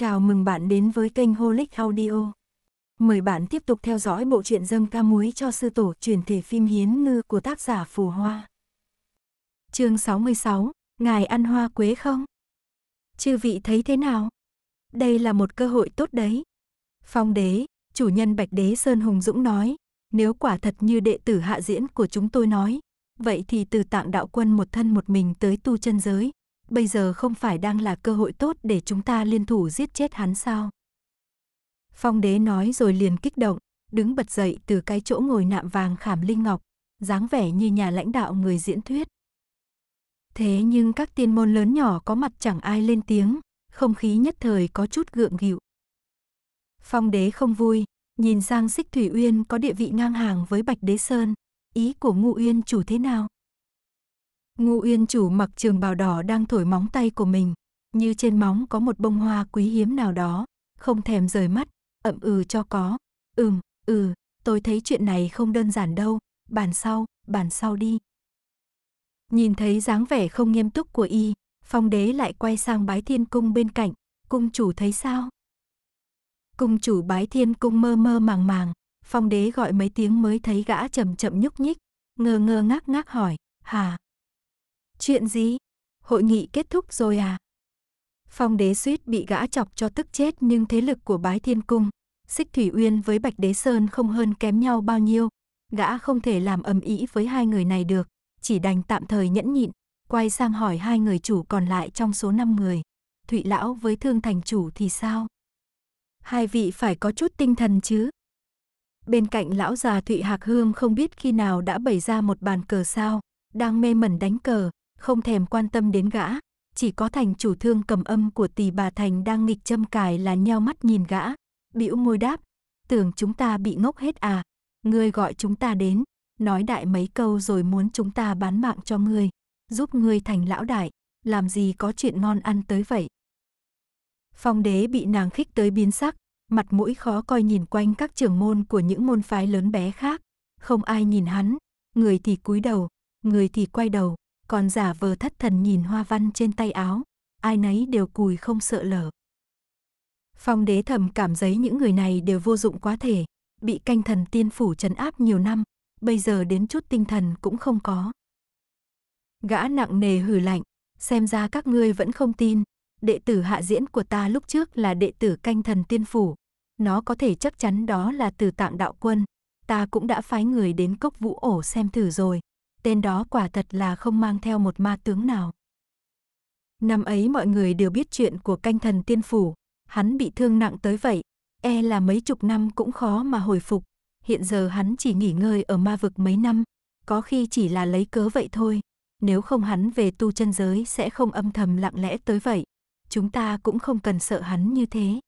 Chào mừng bạn đến với kênh Holic Audio. Mời bạn tiếp tục theo dõi bộ truyện dâm ca muối cho sư tổ truyền thể phim Hiến Ngư của tác giả Phù Hoa. chương 66, Ngài ăn hoa quế không? Chư vị thấy thế nào? Đây là một cơ hội tốt đấy. Phong đế, chủ nhân Bạch đế Sơn Hùng Dũng nói, nếu quả thật như đệ tử hạ diễn của chúng tôi nói, vậy thì từ tạng đạo quân một thân một mình tới tu chân giới, bây giờ không phải đang là cơ hội tốt để chúng ta liên thủ giết chết hắn sao? Phong đế nói rồi liền kích động, đứng bật dậy từ cái chỗ ngồi nạm vàng khảm linh ngọc, dáng vẻ như nhà lãnh đạo người diễn thuyết. Thế nhưng các tiên môn lớn nhỏ có mặt chẳng ai lên tiếng, không khí nhất thời có chút gượng gịu. Phong đế không vui, nhìn sang xích Thủy Uyên có địa vị ngang hàng với Bạch Đế Sơn, ý của Ngụ Uyên chủ thế nào? Ngu Uyên chủ mặc trường bào đỏ đang thổi móng tay của mình, như trên móng có một bông hoa quý hiếm nào đó, không thèm rời mắt, ậm ừ cho có. Ừm, ừ, tôi thấy chuyện này không đơn giản đâu, bàn sau, bàn sau đi. Nhìn thấy dáng vẻ không nghiêm túc của y, phong đế lại quay sang bái thiên cung bên cạnh, cung chủ thấy sao? Cung chủ bái thiên cung mơ mơ màng màng, phong đế gọi mấy tiếng mới thấy gã chậm chậm nhúc nhích, ngơ ngơ ngác ngác hỏi, hà, Chuyện gì? Hội nghị kết thúc rồi à? Phong đế suýt bị gã chọc cho tức chết nhưng thế lực của bái thiên cung, xích thủy uyên với bạch đế sơn không hơn kém nhau bao nhiêu. Gã không thể làm ầm ĩ với hai người này được, chỉ đành tạm thời nhẫn nhịn, quay sang hỏi hai người chủ còn lại trong số năm người. Thụy lão với thương thành chủ thì sao? Hai vị phải có chút tinh thần chứ. Bên cạnh lão già Thụy Hạc Hương không biết khi nào đã bày ra một bàn cờ sao, đang mê mẩn đánh cờ, không thèm quan tâm đến gã, chỉ có thành chủ thương cầm âm của tỷ bà thành đang nghịch châm cài là nheo mắt nhìn gã, bĩu môi đáp, tưởng chúng ta bị ngốc hết à, ngươi gọi chúng ta đến, nói đại mấy câu rồi muốn chúng ta bán mạng cho ngươi, giúp ngươi thành lão đại, làm gì có chuyện ngon ăn tới vậy. Phong đế bị nàng khích tới biến sắc, mặt mũi khó coi nhìn quanh các trường môn của những môn phái lớn bé khác, không ai nhìn hắn, người thì cúi đầu, người thì quay đầu, còn giả vờ thất thần nhìn hoa văn trên tay áo, ai nấy đều cùi không sợ lở. Phong đế thầm cảm giấy những người này đều vô dụng quá thể, bị canh thần tiên phủ trấn áp nhiều năm, bây giờ đến chút tinh thần cũng không có. Gã nặng nề hử lạnh, xem ra các ngươi vẫn không tin, đệ tử hạ diễn của ta lúc trước là đệ tử canh thần tiên phủ, nó có thể chắc chắn đó là từ tạng đạo quân, ta cũng đã phái người đến cốc vũ ổ xem thử rồi, tên đó quả thật là không mang theo một ma tướng nào. Năm ấy mọi người đều biết chuyện của canh thần tiên phủ, hắn bị thương nặng tới vậy, e là mấy chục năm cũng khó mà hồi phục, hiện giờ hắn chỉ nghỉ ngơi ở ma vực mấy năm, có khi chỉ là lấy cớ vậy thôi, nếu không hắn về tu chân giới sẽ không âm thầm lặng lẽ tới vậy, chúng ta cũng không cần sợ hắn như thế.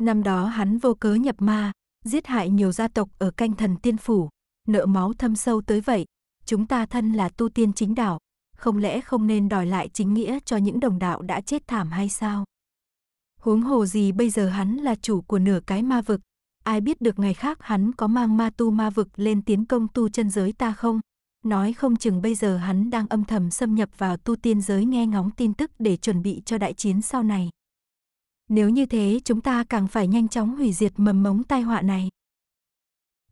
Năm đó hắn vô cớ nhập ma, giết hại nhiều gia tộc ở canh thần tiên phủ, nợ máu thâm sâu tới vậy, chúng ta thân là tu tiên chính đạo, không lẽ không nên đòi lại chính nghĩa cho những đồng đạo đã chết thảm hay sao? Huống hồ gì bây giờ hắn là chủ của nửa cái ma vực, ai biết được ngày khác hắn có mang ma tu ma vực lên tiến công tu chân giới ta không? Nói không chừng bây giờ hắn đang âm thầm xâm nhập vào tu tiên giới nghe ngóng tin tức để chuẩn bị cho đại chiến sau này. Nếu như thế chúng ta càng phải nhanh chóng hủy diệt mầm mống tai họa này.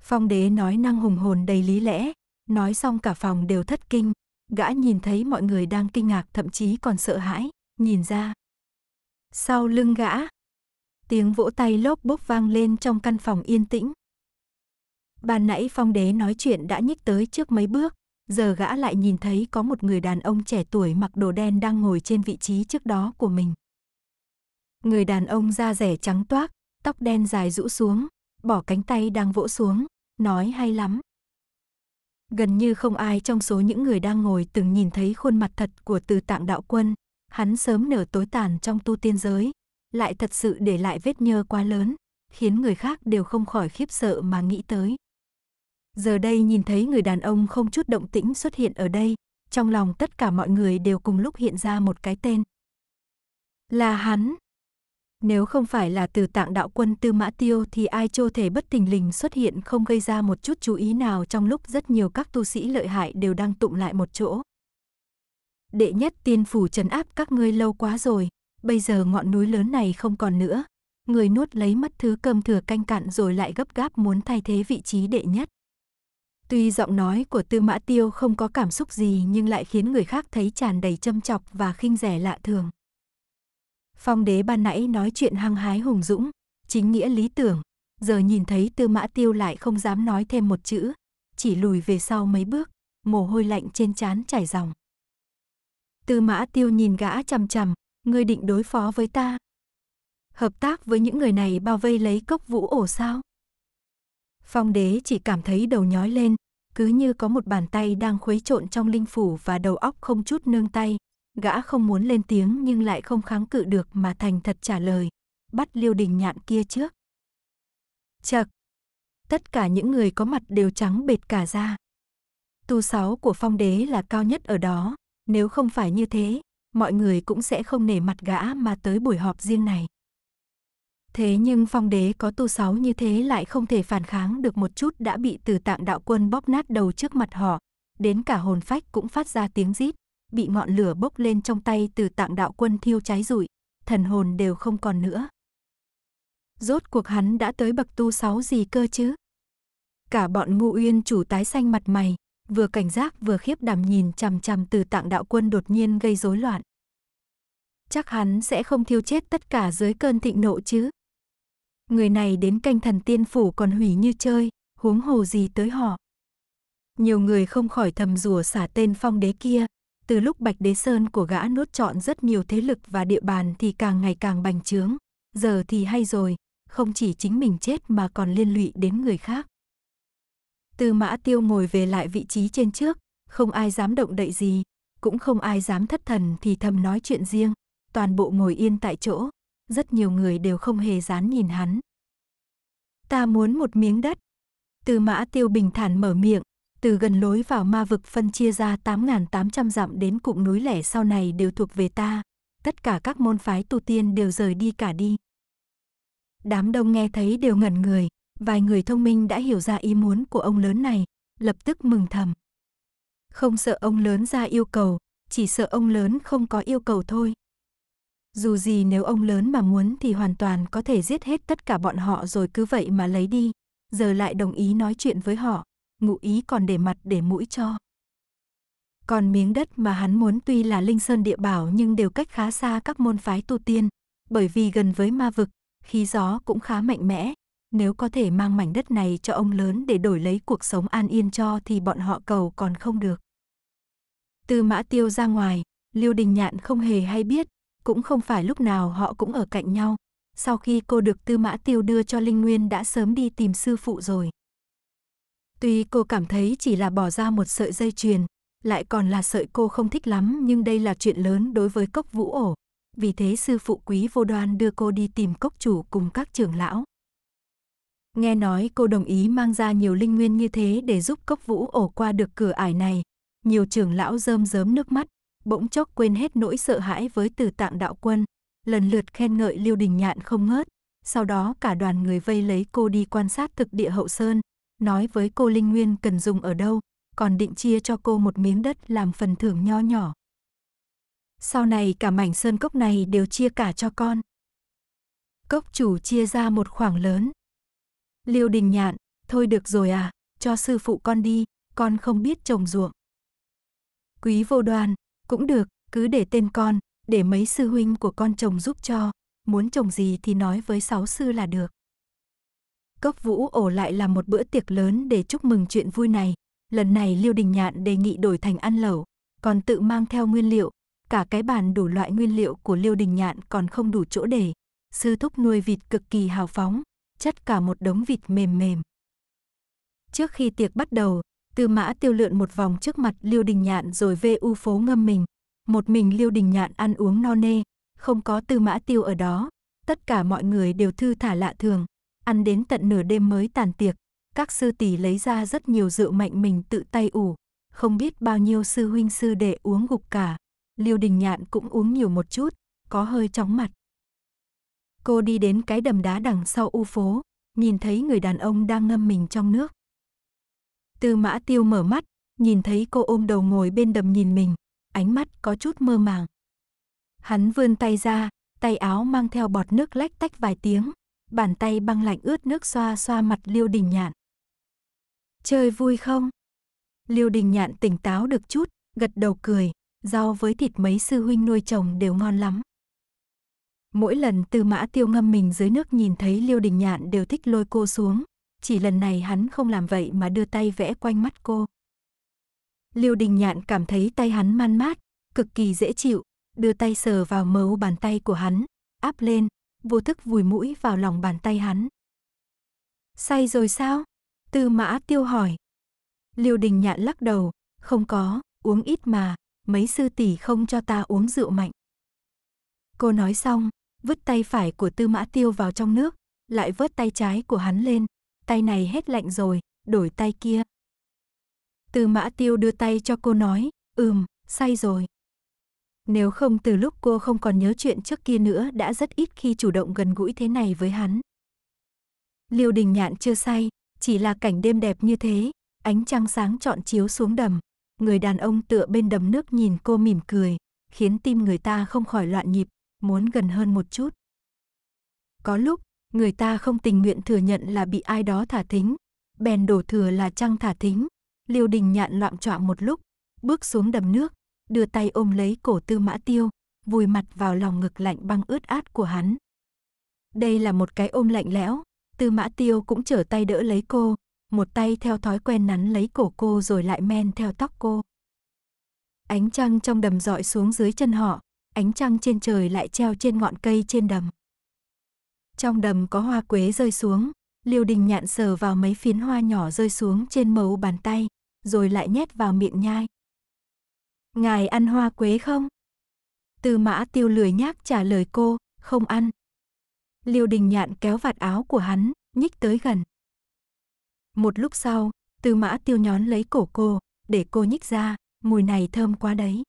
Phong đế nói năng hùng hồn đầy lý lẽ, Nói xong cả phòng đều thất kinh, gã nhìn thấy mọi người đang kinh ngạc thậm chí còn sợ hãi, nhìn ra. Sau lưng gã, tiếng vỗ tay lốp bốc vang lên trong căn phòng yên tĩnh. Ban nãy phong đế nói chuyện đã nhích tới trước mấy bước, giờ gã lại nhìn thấy có một người đàn ông trẻ tuổi mặc đồ đen đang ngồi trên vị trí trước đó của mình. Người đàn ông da rẻ trắng toát, tóc đen dài rũ xuống, bỏ cánh tay đang vỗ xuống, nói hay lắm, Gần như không ai trong số những người đang ngồi từng nhìn thấy khuôn mặt thật của từ tạng đạo quân, hắn sớm nở tối tàn trong tu tiên giới, lại thật sự để lại vết nhơ quá lớn, khiến người khác đều không khỏi khiếp sợ mà nghĩ tới. Giờ đây nhìn thấy người đàn ông không chút động tĩnh xuất hiện ở đây, trong lòng tất cả mọi người đều cùng lúc hiện ra một cái tên. Là hắn. Nếu không phải là từ tạng đạo quân Tư Mã Tiêu thì ai chô thể bất tình lình xuất hiện không gây ra một chút chú ý nào trong lúc rất nhiều các tu sĩ lợi hại đều đang tụng lại một chỗ. Đệ nhất tiên phủ trấn áp các ngươi lâu quá rồi, bây giờ ngọn núi lớn này không còn nữa. Người nuốt lấy mất thứ cơm thừa canh cạn rồi lại gấp gáp muốn thay thế vị trí đệ nhất. Tuy giọng nói của Tư Mã Tiêu không có cảm xúc gì nhưng lại khiến người khác thấy tràn đầy châm chọc và khinh rẻ lạ thường. Phong đế ban nãy nói chuyện hăng hái hùng dũng, chính nghĩa lý tưởng, giờ nhìn thấy Tư Mã Tiêu lại không dám nói thêm một chữ, chỉ lùi về sau mấy bước, mồ hôi lạnh trên trán chảy dòng. Tư Mã Tiêu nhìn gã chằm chằm, ngươi định đối phó với ta? Hợp tác với những người này bao vây lấy cốc vũ ổ sao? Phong đế chỉ cảm thấy đầu nhói lên, cứ như có một bàn tay đang khuấy trộn trong linh phủ và đầu óc không chút nương tay, Gã không muốn lên tiếng nhưng lại không kháng cự được mà thành thật trả lời. Bắt liêu đình nhạn kia trước. Chật. Tất cả những người có mặt đều trắng bệt cả da. Tu sáu của phong đế là cao nhất ở đó. Nếu không phải như thế, mọi người cũng sẽ không nể mặt gã mà tới buổi họp riêng này. Thế nhưng phong đế có tu sáu như thế lại không thể phản kháng được một chút đã bị từ tạng đạo quân bóp nát đầu trước mặt họ, đến cả hồn phách cũng phát ra tiếng rít bị ngọn lửa bốc lên trong tay từ tạng đạo quân thiêu cháy rụi, thần hồn đều không còn nữa. Rốt cuộc hắn đã tới bậc tu sáu gì cơ chứ? Cả bọn ngu uyên chủ tái xanh mặt mày, vừa cảnh giác vừa khiếp đảm nhìn chằm chằm từ tạng đạo quân đột nhiên gây rối loạn. Chắc hắn sẽ không thiêu chết tất cả dưới cơn thịnh nộ chứ. Người này đến canh thần tiên phủ còn hủy như chơi, huống hồ gì tới họ. Nhiều người không khỏi thầm rủa xả tên phong đế kia, từ lúc Bạch Đế Sơn của gã nuốt trọn rất nhiều thế lực và địa bàn thì càng ngày càng bành trướng, giờ thì hay rồi, không chỉ chính mình chết mà còn liên lụy đến người khác. Tư Mã Tiêu ngồi về lại vị trí trên trước, không ai dám động đậy gì, cũng không ai dám thất thần thì thầm nói chuyện riêng, toàn bộ ngồi yên tại chỗ, rất nhiều người đều không hề dán nhìn hắn. Ta muốn một miếng đất. Tư Mã Tiêu bình thản mở miệng, từ gần lối vào ma vực phân chia ra 8.800 dặm đến cụm núi lẻ sau này đều thuộc về ta. Tất cả các môn phái tu tiên đều rời đi cả đi. Đám đông nghe thấy đều ngẩn người, vài người thông minh đã hiểu ra ý muốn của ông lớn này, lập tức mừng thầm. Không sợ ông lớn ra yêu cầu, chỉ sợ ông lớn không có yêu cầu thôi. Dù gì nếu ông lớn mà muốn thì hoàn toàn có thể giết hết tất cả bọn họ rồi cứ vậy mà lấy đi, giờ lại đồng ý nói chuyện với họ, ngụ ý còn để mặt để mũi cho. Còn miếng đất mà hắn muốn tuy là linh sơn địa bảo nhưng đều cách khá xa các môn phái tu tiên, bởi vì gần với ma vực, khí gió cũng khá mạnh mẽ. Nếu có thể mang mảnh đất này cho ông lớn để đổi lấy cuộc sống an yên cho thì bọn họ cầu còn không được. Từ mã tiêu ra ngoài, Liêu Đình Nhạn không hề hay biết, cũng không phải lúc nào họ cũng ở cạnh nhau. Sau khi cô được Tư Mã Tiêu đưa cho Linh Nguyên đã sớm đi tìm sư phụ rồi. Tuy cô cảm thấy chỉ là bỏ ra một sợi dây chuyền, lại còn là sợi cô không thích lắm nhưng đây là chuyện lớn đối với cốc vũ ổ. Vì thế sư phụ quý vô đoan đưa cô đi tìm cốc chủ cùng các trưởng lão. Nghe nói cô đồng ý mang ra nhiều linh nguyên như thế để giúp cốc vũ ổ qua được cửa ải này. Nhiều trưởng lão rơm rớm nước mắt, bỗng chốc quên hết nỗi sợ hãi với từ tạng đạo quân. Lần lượt khen ngợi Liêu Đình Nhạn không ngớt. Sau đó cả đoàn người vây lấy cô đi quan sát thực địa hậu sơn, nói với cô Linh Nguyên cần dùng ở đâu, còn định chia cho cô một miếng đất làm phần thưởng nho nhỏ. Sau này cả mảnh sơn cốc này đều chia cả cho con. Cốc chủ chia ra một khoảng lớn. Liêu đình nhạn, thôi được rồi à, cho sư phụ con đi, con không biết trồng ruộng. Quý vô đoàn cũng được, cứ để tên con, để mấy sư huynh của con trồng giúp cho, muốn trồng gì thì nói với sáu sư là được. Cốc Vũ ổ lại làm một bữa tiệc lớn để chúc mừng chuyện vui này. Lần này Liêu Đình Nhạn đề nghị đổi thành ăn lẩu, còn tự mang theo nguyên liệu. Cả cái bàn đủ loại nguyên liệu của Liêu Đình Nhạn còn không đủ chỗ để. Sư thúc nuôi vịt cực kỳ hào phóng, chất cả một đống vịt mềm mềm. Trước khi tiệc bắt đầu, Tư Mã Tiêu lượn một vòng trước mặt Liêu Đình Nhạn rồi về u phố ngâm mình. Một mình Liêu Đình Nhạn ăn uống no nê, không có Tư Mã Tiêu ở đó, tất cả mọi người đều thư thả lạ thường ăn đến tận nửa đêm mới tàn tiệc, các sư tỷ lấy ra rất nhiều rượu mạnh mình tự tay ủ, không biết bao nhiêu sư huynh sư đệ uống gục cả. Liêu Đình Nhạn cũng uống nhiều một chút, có hơi chóng mặt. Cô đi đến cái đầm đá đằng sau u phố, nhìn thấy người đàn ông đang ngâm mình trong nước. Tư Mã Tiêu mở mắt, nhìn thấy cô ôm đầu ngồi bên đầm nhìn mình, ánh mắt có chút mơ màng. Hắn vươn tay ra, tay áo mang theo bọt nước lách tách vài tiếng, bàn tay băng lạnh ướt nước xoa xoa mặt Liêu Đình Nhạn. Chơi vui không? Liêu Đình Nhạn tỉnh táo được chút, gật đầu cười, rau với thịt mấy sư huynh nuôi chồng đều ngon lắm. Mỗi lần Tư Mã Tiêu ngâm mình dưới nước nhìn thấy Liêu Đình Nhạn đều thích lôi cô xuống, chỉ lần này hắn không làm vậy mà đưa tay vẽ quanh mắt cô. Liêu Đình Nhạn cảm thấy tay hắn man mát, cực kỳ dễ chịu, đưa tay sờ vào mấu bàn tay của hắn, áp lên, vô thức vùi mũi vào lòng bàn tay hắn. Say rồi sao? Tư mã tiêu hỏi. Liêu đình nhạn lắc đầu, không có, uống ít mà, mấy sư tỷ không cho ta uống rượu mạnh. Cô nói xong, vứt tay phải của tư mã tiêu vào trong nước, lại vớt tay trái của hắn lên, tay này hết lạnh rồi, đổi tay kia. Tư mã tiêu đưa tay cho cô nói, ừm, say rồi. Nếu không từ lúc cô không còn nhớ chuyện trước kia nữa đã rất ít khi chủ động gần gũi thế này với hắn. Liêu đình nhạn chưa say, chỉ là cảnh đêm đẹp như thế, ánh trăng sáng trọn chiếu xuống đầm. Người đàn ông tựa bên đầm nước nhìn cô mỉm cười, khiến tim người ta không khỏi loạn nhịp, muốn gần hơn một chút. Có lúc, người ta không tình nguyện thừa nhận là bị ai đó thả thính, bèn đổ thừa là trăng thả thính. Liêu đình nhạn loạn trọa một lúc, bước xuống đầm nước, đưa tay ôm lấy cổ tư mã tiêu, vùi mặt vào lòng ngực lạnh băng ướt át của hắn. Đây là một cái ôm lạnh lẽo, tư mã tiêu cũng trở tay đỡ lấy cô, một tay theo thói quen nắn lấy cổ cô rồi lại men theo tóc cô. Ánh trăng trong đầm dọi xuống dưới chân họ, ánh trăng trên trời lại treo trên ngọn cây trên đầm. Trong đầm có hoa quế rơi xuống, Liêu Đình nhạn sờ vào mấy phiến hoa nhỏ rơi xuống trên mấu bàn tay, rồi lại nhét vào miệng nhai. Ngài ăn hoa quế không? Tư mã tiêu lười nhác trả lời cô, không ăn. Liêu đình nhạn kéo vạt áo của hắn, nhích tới gần. Một lúc sau, Tư mã tiêu nhón lấy cổ cô, để cô nhích ra, mùi này thơm quá đấy.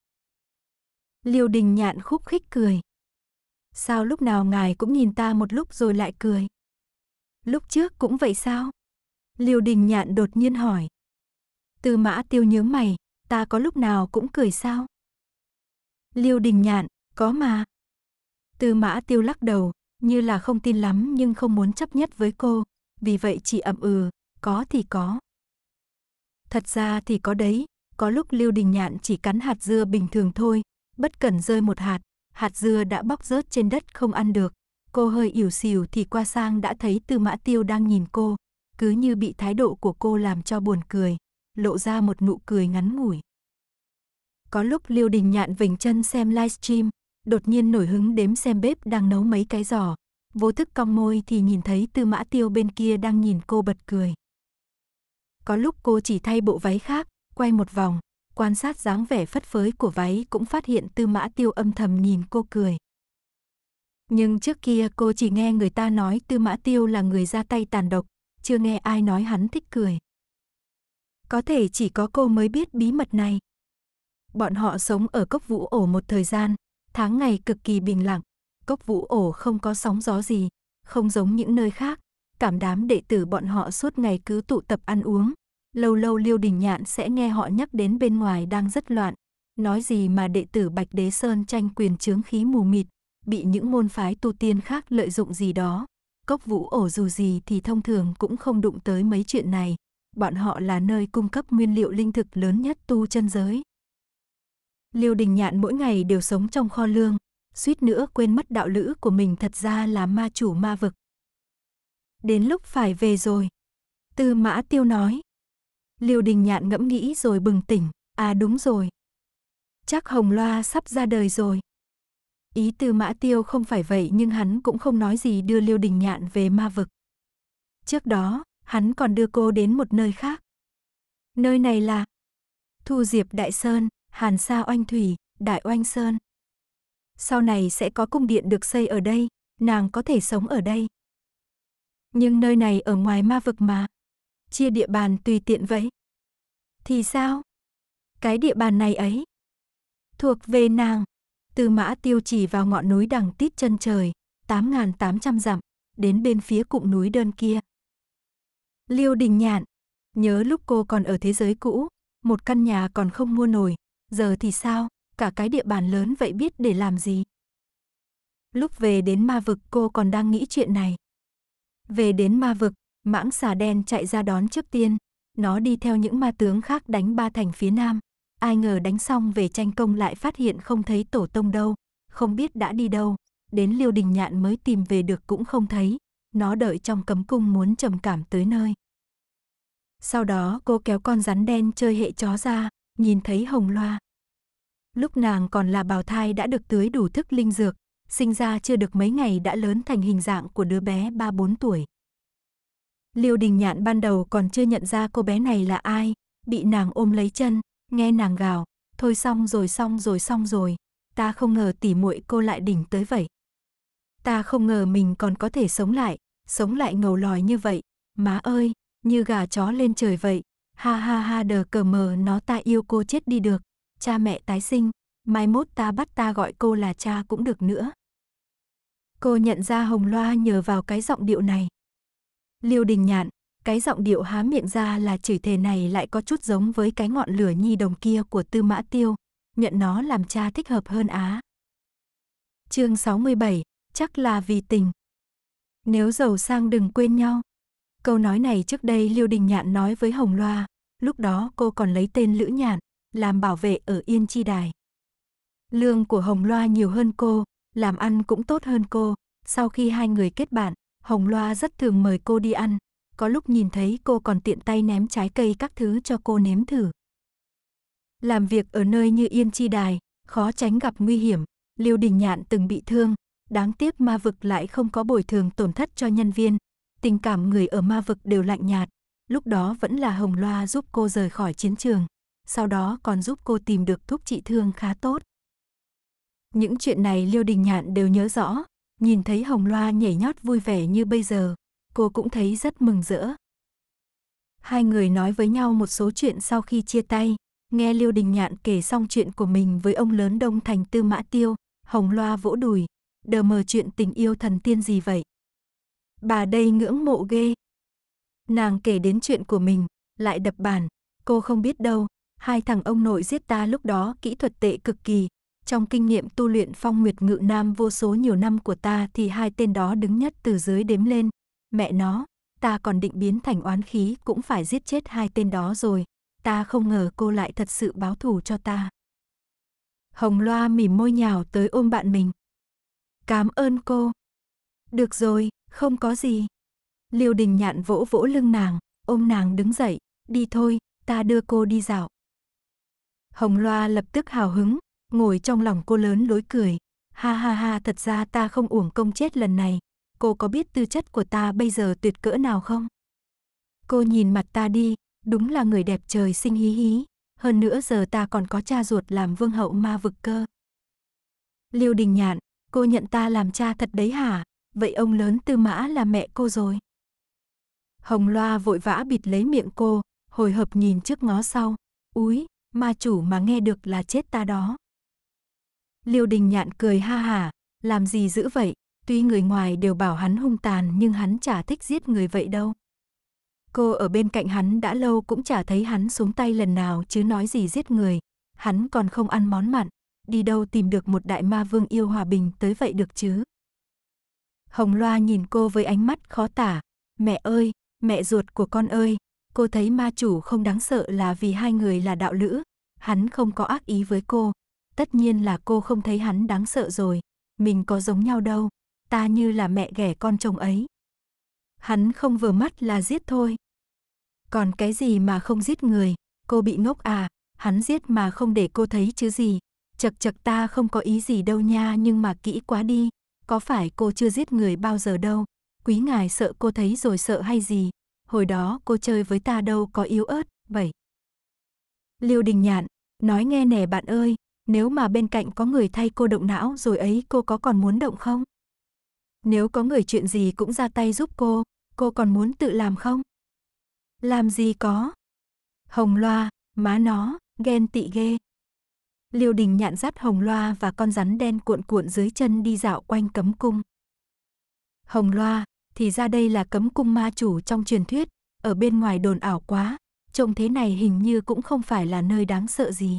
Liêu đình nhạn khúc khích cười. Sao lúc nào ngài cũng nhìn ta một lúc rồi lại cười? Lúc trước cũng vậy sao? Liêu đình nhạn đột nhiên hỏi. Tư mã tiêu nhớ mày, ta có lúc nào cũng cười sao? Liêu đình nhạn, có mà. Tư mã tiêu lắc đầu, như là không tin lắm nhưng không muốn chấp nhất với cô, vì vậy chỉ ậm ừ, có thì có. Thật ra thì có đấy, có lúc Liêu Đình Nhạn chỉ cắn hạt dưa bình thường thôi, bất cần rơi một hạt, hạt dưa đã bóc rớt trên đất không ăn được. Cô hơi ỉu xìu thì qua sang đã thấy Tư Mã Tiêu đang nhìn cô, cứ như bị thái độ của cô làm cho buồn cười lộ ra một nụ cười ngắn ngủi. Có lúc Liêu Đình Nhạn vỉnh chân xem livestream, đột nhiên nổi hứng đếm xem bếp đang nấu mấy cái giò, vô thức cong môi thì nhìn thấy Tư Mã Tiêu bên kia đang nhìn cô bật cười. Có lúc cô chỉ thay bộ váy khác, quay một vòng, quan sát dáng vẻ phất phới của váy cũng phát hiện Tư Mã Tiêu âm thầm nhìn cô cười. Nhưng trước kia cô chỉ nghe người ta nói Tư Mã Tiêu là người ra tay tàn độc, chưa nghe ai nói hắn thích cười. Có thể chỉ có cô mới biết bí mật này. Bọn họ sống ở cốc vũ ổ một thời gian, tháng ngày cực kỳ bình lặng. Cốc vũ ổ không có sóng gió gì, không giống những nơi khác. Cảm đám đệ tử bọn họ suốt ngày cứ tụ tập ăn uống. Lâu lâu Liêu Đình Nhạn sẽ nghe họ nhắc đến bên ngoài đang rất loạn. Nói gì mà đệ tử Bạch Đế Sơn tranh quyền chướng khí mù mịt, bị những môn phái tu tiên khác lợi dụng gì đó. Cốc vũ ổ dù gì thì thông thường cũng không đụng tới mấy chuyện này, bọn họ là nơi cung cấp nguyên liệu linh thực lớn nhất tu chân giới. Liêu Đình Nhạn mỗi ngày đều sống trong kho lương, suýt nữa quên mất đạo lữ của mình thật ra là ma chủ ma vực. Đến lúc phải về rồi. Tư Mã Tiêu nói. Liêu Đình Nhạn ngẫm nghĩ rồi bừng tỉnh, à đúng rồi. Chắc Hồng Loa sắp ra đời rồi. Ý Tư Mã Tiêu không phải vậy nhưng hắn cũng không nói gì đưa Liêu Đình Nhạn về ma vực. Trước đó, hắn còn đưa cô đến một nơi khác. Nơi này là Thu Diệp Đại Sơn, Hàn Sa Oanh Thủy, Đại Oanh Sơn. Sau này sẽ có cung điện được xây ở đây, nàng có thể sống ở đây. Nhưng nơi này ở ngoài ma vực mà. Chia địa bàn tùy tiện vậy. Thì sao? Cái địa bàn này ấy. Thuộc về nàng. Từ mã tiêu chỉ vào ngọn núi đằng tít chân trời, 8.800 dặm, đến bên phía cụm núi đơn kia, Liêu Đình Nhạn, nhớ lúc cô còn ở thế giới cũ, một căn nhà còn không mua nổi, giờ thì sao, cả cái địa bàn lớn vậy biết để làm gì. Lúc về đến ma vực cô còn đang nghĩ chuyện này. Về đến ma vực, mãng xà đen chạy ra đón trước tiên, nó đi theo những ma tướng khác đánh ba thành phía nam. Ai ngờ đánh xong về tranh công lại phát hiện không thấy tổ tông đâu, không biết đã đi đâu, đến liêu đình nhạn mới tìm về được cũng không thấy, nó đợi trong cấm cung muốn trầm cảm tới nơi. Sau đó cô kéo con rắn đen chơi hệ chó ra, nhìn thấy hồng loa. Lúc nàng còn là bào thai đã được tưới đủ thức linh dược, sinh ra chưa được mấy ngày đã lớn thành hình dạng của đứa bé 3-4 tuổi. Liêu đình nhạn ban đầu còn chưa nhận ra cô bé này là ai, bị nàng ôm lấy chân, nghe nàng gào, thôi xong rồi xong rồi xong rồi, ta không ngờ tỉ muội cô lại đỉnh tới vậy. Ta không ngờ mình còn có thể sống lại, sống lại ngầu lòi như vậy, má ơi, như gà chó lên trời vậy, ha ha ha đờ cờ mờ nó ta yêu cô chết đi được, cha mẹ tái sinh, mai mốt ta bắt ta gọi cô là cha cũng được nữa. Cô nhận ra Hồng Loa nhờ vào cái giọng điệu này. Liêu Đình Nhạn, cái giọng điệu há miệng ra là chửi thề này lại có chút giống với cái ngọn lửa nhi đồng kia của Tư Mã Tiêu, nhận nó làm cha thích hợp hơn á. Chương 67, chắc là vì tình, nếu giàu sang đừng quên nhau. Câu nói này trước đây Liêu Đình Nhạn nói với Hồng Loa, lúc đó cô còn lấy tên Lữ Nhạn, làm bảo vệ ở Yên Chi Đài. Lương của Hồng Loa nhiều hơn cô, làm ăn cũng tốt hơn cô. Sau khi hai người kết bạn, Hồng Loa rất thường mời cô đi ăn. Có lúc nhìn thấy cô còn tiện tay ném trái cây các thứ cho cô nếm thử. Làm việc ở nơi như Yên Chi Đài, khó tránh gặp nguy hiểm. Liêu Đình Nhạn từng bị thương, Đáng tiếc ma vực lại không có bồi thường tổn thất cho nhân viên. Tình cảm người ở ma vực đều lạnh nhạt. Lúc đó vẫn là Hồng Loa giúp cô rời khỏi chiến trường. Sau đó còn giúp cô tìm được thuốc trị thương khá tốt. Những chuyện này Liêu Đình Nhạn đều nhớ rõ. Nhìn thấy Hồng Loa nhảy nhót vui vẻ như bây giờ, cô cũng thấy rất mừng rỡ. Hai người nói với nhau một số chuyện sau khi chia tay. Nghe Liêu Đình Nhạn kể xong chuyện của mình với ông lớn Đông Thành Tư Mã Tiêu, Hồng Loa vỗ đùi, đờ mờ chuyện tình yêu thần tiên gì vậy. Bà đây ngưỡng mộ ghê. Nàng kể đến chuyện của mình, lại đập bàn, cô không biết đâu, hai thằng ông nội giết ta lúc đó kỹ thuật tệ cực kỳ. Trong kinh nghiệm tu luyện phong nguyệt ngự nam vô số nhiều năm của ta thì hai tên đó đứng nhất từ dưới đếm lên. Mẹ nó, ta còn định biến thành oán khí cũng phải giết chết hai tên đó rồi. Ta không ngờ cô lại thật sự báo thù cho ta. Hồng Loa mỉm môi nhào tới ôm bạn mình cảm ơn cô. Được rồi, không có gì. Liêu đình nhạn vỗ vỗ lưng nàng, ôm nàng đứng dậy, đi thôi, ta đưa cô đi dạo. Hồng Loa lập tức hào hứng, ngồi trong lòng cô lớn lối cười. Ha ha ha, thật ra ta không uổng công chết lần này. Cô có biết tư chất của ta bây giờ tuyệt cỡ nào không? Cô nhìn mặt ta đi, đúng là người đẹp trời sinh hí hí. Hơn nữa giờ ta còn có cha ruột làm vương hậu ma vực cơ. Liêu đình nhạn, cô nhận ta làm cha thật đấy hả? Vậy ông lớn tư mã là mẹ cô rồi. Hồng Loa vội vã bịt lấy miệng cô, hồi hộp nhìn trước ngó sau. Úi, ma chủ mà nghe được là chết ta đó. Liêu đình nhạn cười ha hả, làm gì dữ vậy, tuy người ngoài đều bảo hắn hung tàn nhưng hắn chả thích giết người vậy đâu. Cô ở bên cạnh hắn đã lâu cũng chả thấy hắn xuống tay lần nào chứ nói gì giết người, hắn còn không ăn món mặn đi đâu tìm được một đại ma vương yêu hòa bình tới vậy được chứ? Hồng Loa nhìn cô với ánh mắt khó tả. Mẹ ơi, mẹ ruột của con ơi, cô thấy ma chủ không đáng sợ là vì hai người là đạo lữ. Hắn không có ác ý với cô. Tất nhiên là cô không thấy hắn đáng sợ rồi. Mình có giống nhau đâu. Ta như là mẹ ghẻ con chồng ấy. Hắn không vừa mắt là giết thôi. Còn cái gì mà không giết người, cô bị ngốc à, hắn giết mà không để cô thấy chứ gì. Chật chật ta không có ý gì đâu nha nhưng mà kỹ quá đi, có phải cô chưa giết người bao giờ đâu, quý ngài sợ cô thấy rồi sợ hay gì, hồi đó cô chơi với ta đâu có yếu ớt, bảy. Liêu Đình Nhạn, nói nghe nè bạn ơi, nếu mà bên cạnh có người thay cô động não rồi ấy cô có còn muốn động không? Nếu có người chuyện gì cũng ra tay giúp cô, cô còn muốn tự làm không? Làm gì có? Hồng loa, má nó, ghen tị ghê. Liêu Đình nhạn dắt Hồng Loa và con rắn đen cuộn cuộn dưới chân đi dạo quanh cấm cung. Hồng Loa, thì ra đây là cấm cung ma chủ trong truyền thuyết, ở bên ngoài đồn ảo quá, trông thế này hình như cũng không phải là nơi đáng sợ gì.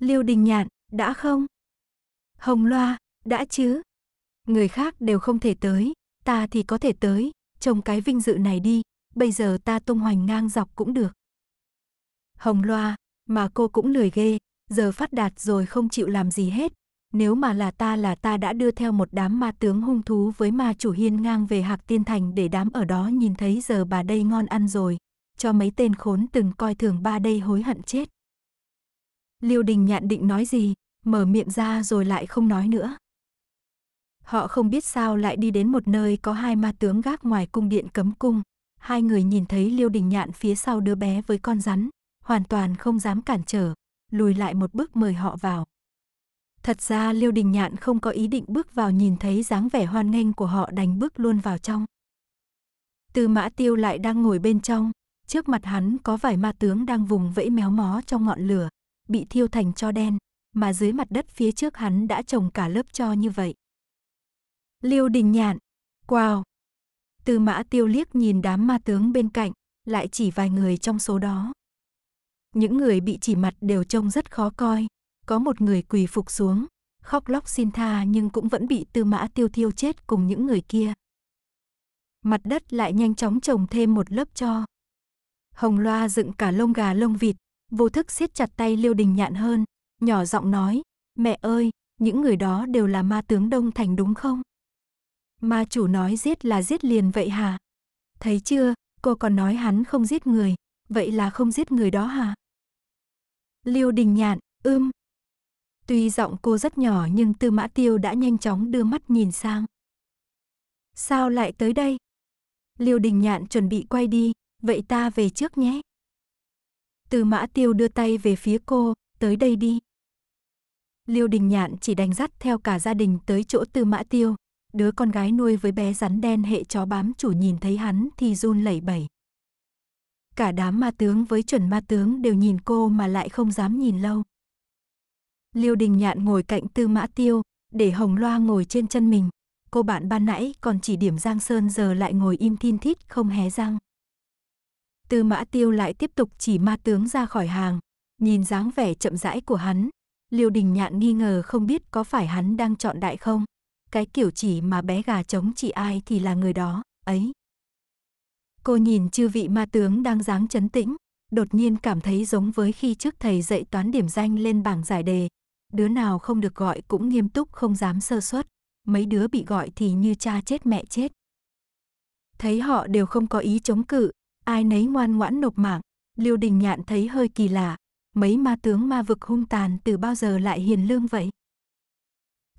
Liêu Đình Nhạn, đã không? Hồng Loa, đã chứ? Người khác đều không thể tới, ta thì có thể tới, trông cái vinh dự này đi, bây giờ ta tung hoành ngang dọc cũng được. Hồng Loa, mà cô cũng lười ghê, giờ phát đạt rồi không chịu làm gì hết. Nếu mà là ta là ta đã đưa theo một đám ma tướng hung thú với ma chủ hiên ngang về Hạc Tiên Thành để đám ở đó nhìn thấy giờ bà đây ngon ăn rồi. Cho mấy tên khốn từng coi thường ba đây hối hận chết. Liêu đình nhạn định nói gì, mở miệng ra rồi lại không nói nữa. Họ không biết sao lại đi đến một nơi có hai ma tướng gác ngoài cung điện cấm cung. Hai người nhìn thấy Liêu Đình Nhạn phía sau đứa bé với con rắn, hoàn toàn không dám cản trở, lùi lại một bước mời họ vào. Thật ra Liêu Đình Nhạn không có ý định bước vào nhìn thấy dáng vẻ hoan nghênh của họ đành bước luôn vào trong. Tư mã tiêu lại đang ngồi bên trong, trước mặt hắn có vài ma tướng đang vùng vẫy méo mó trong ngọn lửa, bị thiêu thành cho đen, mà dưới mặt đất phía trước hắn đã trồng cả lớp cho như vậy. Liêu đình nhạn, wow! Tư mã tiêu liếc nhìn đám ma tướng bên cạnh, lại chỉ vài người trong số đó. Những người bị chỉ mặt đều trông rất khó coi. Có một người quỳ phục xuống, khóc lóc xin tha nhưng cũng vẫn bị tư mã tiêu thiêu chết cùng những người kia. Mặt đất lại nhanh chóng trồng thêm một lớp cho. Hồng Loa dựng cả lông gà lông vịt, vô thức siết chặt tay Liêu Đình Nhạn hơn, nhỏ giọng nói, mẹ ơi, những người đó đều là ma tướng Đông Thành đúng không? Ma chủ nói giết là giết liền vậy hả? Thấy chưa, cô còn nói hắn không giết người, vậy là không giết người đó hả? Liêu Đình Nhạn, ưm. Tuy giọng cô rất nhỏ nhưng Tư Mã Tiêu đã nhanh chóng đưa mắt nhìn sang. Sao lại tới đây? Liêu Đình Nhạn chuẩn bị quay đi, vậy ta về trước nhé. Tư Mã Tiêu đưa tay về phía cô, tới đây đi. Liêu Đình Nhạn chỉ đánh dắt theo cả gia đình tới chỗ Tư Mã Tiêu, đứa con gái nuôi với bé rắn đen hệ chó bám chủ nhìn thấy hắn thì run lẩy bẩy cả đám ma tướng với chuẩn ma tướng đều nhìn cô mà lại không dám nhìn lâu. Liêu Đình Nhạn ngồi cạnh Tư Mã Tiêu, để Hồng Loa ngồi trên chân mình. Cô bạn ban nãy còn chỉ điểm Giang Sơn giờ lại ngồi im thiên thít không hé răng. Tư Mã Tiêu lại tiếp tục chỉ ma tướng ra khỏi hàng, nhìn dáng vẻ chậm rãi của hắn. Liêu Đình Nhạn nghi ngờ không biết có phải hắn đang chọn đại không. Cái kiểu chỉ mà bé gà chống chỉ ai thì là người đó, ấy. Cô nhìn chư vị ma tướng đang dáng chấn tĩnh, đột nhiên cảm thấy giống với khi trước thầy dạy toán điểm danh lên bảng giải đề. Đứa nào không được gọi cũng nghiêm túc không dám sơ suất, mấy đứa bị gọi thì như cha chết mẹ chết. Thấy họ đều không có ý chống cự, ai nấy ngoan ngoãn nộp mạng, Liêu Đình Nhạn thấy hơi kỳ lạ, mấy ma tướng ma vực hung tàn từ bao giờ lại hiền lương vậy?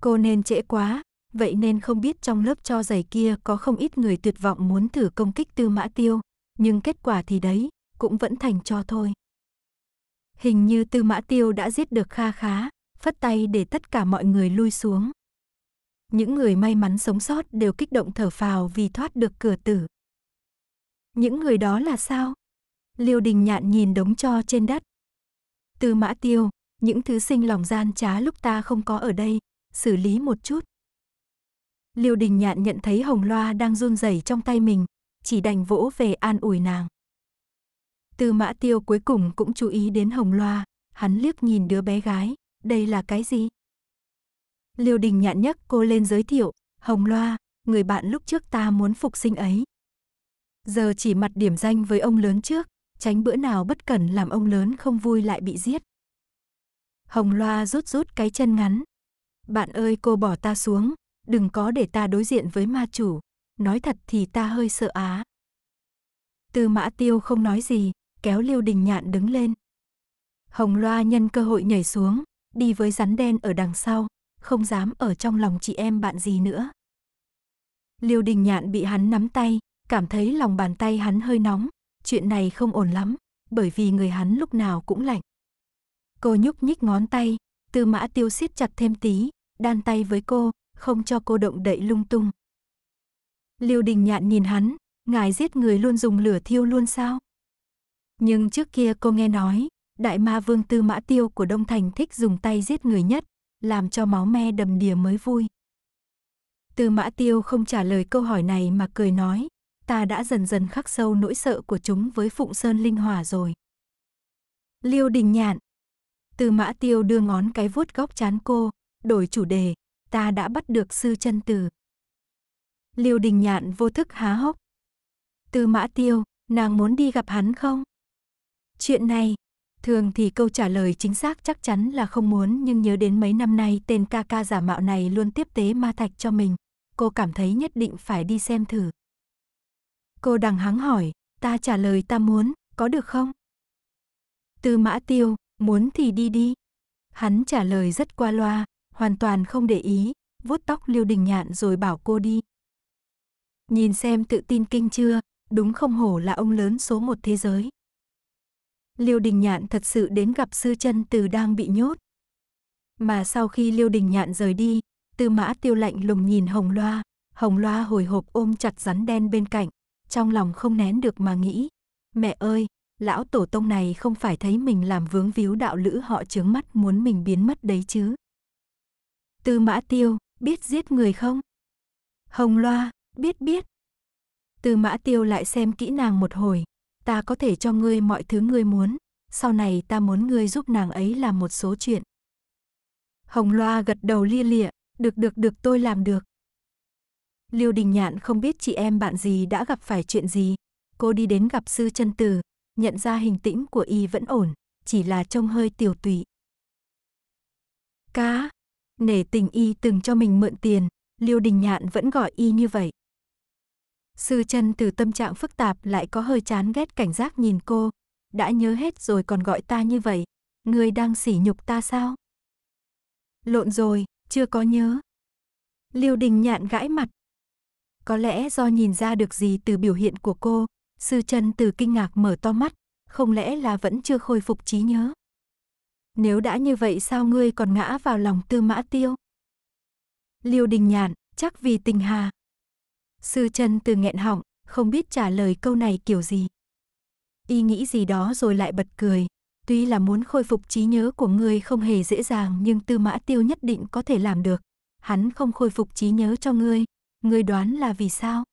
Cô nên trễ quá, vậy nên không biết trong lớp cho giày kia có không ít người tuyệt vọng muốn thử công kích Tư Mã Tiêu, nhưng kết quả thì đấy, cũng vẫn thành cho thôi. Hình như Tư Mã Tiêu đã giết được Kha Khá, phất tay để tất cả mọi người lui xuống. Những người may mắn sống sót đều kích động thở phào vì thoát được cửa tử. Những người đó là sao? Liêu Đình Nhạn nhìn đống cho trên đất. Tư Mã Tiêu, những thứ sinh lòng gian trá lúc ta không có ở đây, xử lý một chút. Liêu Đình Nhạn nhận thấy hồng loa đang run rẩy trong tay mình, chỉ đành vỗ về an ủi nàng. Tư mã tiêu cuối cùng cũng chú ý đến hồng loa, hắn liếc nhìn đứa bé gái, đây là cái gì? Liêu Đình Nhạn nhấc cô lên giới thiệu, hồng loa, người bạn lúc trước ta muốn phục sinh ấy. Giờ chỉ mặt điểm danh với ông lớn trước, tránh bữa nào bất cẩn làm ông lớn không vui lại bị giết. Hồng Loa rút rút cái chân ngắn. Bạn ơi cô bỏ ta xuống, đừng có để ta đối diện với ma chủ, nói thật thì ta hơi sợ á. Tư mã tiêu không nói gì, kéo liêu đình nhạn đứng lên. Hồng loa nhân cơ hội nhảy xuống, đi với rắn đen ở đằng sau, không dám ở trong lòng chị em bạn gì nữa. Liêu đình nhạn bị hắn nắm tay, cảm thấy lòng bàn tay hắn hơi nóng, chuyện này không ổn lắm, bởi vì người hắn lúc nào cũng lạnh. Cô nhúc nhích ngón tay, tư mã tiêu siết chặt thêm tí, đan tay với cô, không cho cô động đậy lung tung. Liêu Đình Nhạn nhìn hắn, ngài giết người luôn dùng lửa thiêu luôn sao? Nhưng trước kia cô nghe nói, đại ma vương tư mã tiêu của Đông Thành thích dùng tay giết người nhất, làm cho máu me đầm đìa mới vui. Tư mã tiêu không trả lời câu hỏi này mà cười nói, ta đã dần dần khắc sâu nỗi sợ của chúng với Phụng Sơn Linh Hòa rồi. Liêu Đình Nhạn Tư mã tiêu đưa ngón cái vuốt góc chán cô, đổi chủ đề, ta đã bắt được sư chân tử. Liêu đình nhạn vô thức há hốc. Từ mã tiêu, nàng muốn đi gặp hắn không? Chuyện này, thường thì câu trả lời chính xác chắc chắn là không muốn nhưng nhớ đến mấy năm nay tên ca ca giả mạo này luôn tiếp tế ma thạch cho mình. Cô cảm thấy nhất định phải đi xem thử. Cô đằng hắng hỏi, ta trả lời ta muốn, có được không? Từ mã tiêu, muốn thì đi đi. Hắn trả lời rất qua loa, hoàn toàn không để ý, vuốt tóc Liêu Đình Nhạn rồi bảo cô đi. Nhìn xem tự tin kinh chưa, đúng không hổ là ông lớn số một thế giới. Liêu Đình Nhạn thật sự đến gặp sư chân từ đang bị nhốt. Mà sau khi Liêu Đình Nhạn rời đi, Tư Mã Tiêu lạnh lùng nhìn Hồng Loa, Hồng Loa hồi hộp ôm chặt rắn đen bên cạnh, trong lòng không nén được mà nghĩ, mẹ ơi, lão tổ tông này không phải thấy mình làm vướng víu đạo lữ họ chướng mắt muốn mình biến mất đấy chứ. Tư mã tiêu, biết giết người không? Hồng loa, biết biết. Tư mã tiêu lại xem kỹ nàng một hồi. Ta có thể cho ngươi mọi thứ ngươi muốn. Sau này ta muốn ngươi giúp nàng ấy làm một số chuyện. Hồng loa gật đầu lia lịa. Được được được tôi làm được. Liêu Đình Nhạn không biết chị em bạn gì đã gặp phải chuyện gì. Cô đi đến gặp sư chân từ, nhận ra hình tĩnh của y vẫn ổn, chỉ là trông hơi tiểu tụy. Cá, Nể tình y từng cho mình mượn tiền, Liêu Đình Nhạn vẫn gọi y như vậy. Sư chân từ tâm trạng phức tạp lại có hơi chán ghét cảnh giác nhìn cô. Đã nhớ hết rồi còn gọi ta như vậy. người đang sỉ nhục ta sao? Lộn rồi, chưa có nhớ. Liêu đình nhạn gãi mặt. Có lẽ do nhìn ra được gì từ biểu hiện của cô, sư chân từ kinh ngạc mở to mắt, không lẽ là vẫn chưa khôi phục trí nhớ. Nếu đã như vậy sao ngươi còn ngã vào lòng tư mã tiêu? Liêu đình nhạn, chắc vì tình hà. Sư chân từ nghẹn họng, không biết trả lời câu này kiểu gì. Y nghĩ gì đó rồi lại bật cười. Tuy là muốn khôi phục trí nhớ của ngươi không hề dễ dàng nhưng tư mã tiêu nhất định có thể làm được. Hắn không khôi phục trí nhớ cho ngươi. Ngươi đoán là vì sao?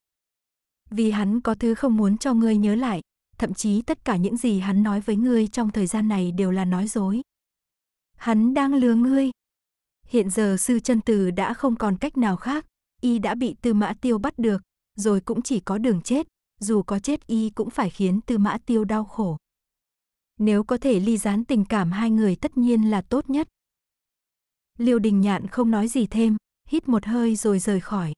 Vì hắn có thứ không muốn cho ngươi nhớ lại. Thậm chí tất cả những gì hắn nói với ngươi trong thời gian này đều là nói dối. Hắn đang lừa ngươi. Hiện giờ sư chân từ đã không còn cách nào khác, y đã bị tư mã tiêu bắt được, rồi cũng chỉ có đường chết, dù có chết y cũng phải khiến tư mã tiêu đau khổ. Nếu có thể ly gián tình cảm hai người tất nhiên là tốt nhất. Liêu đình nhạn không nói gì thêm, hít một hơi rồi rời khỏi.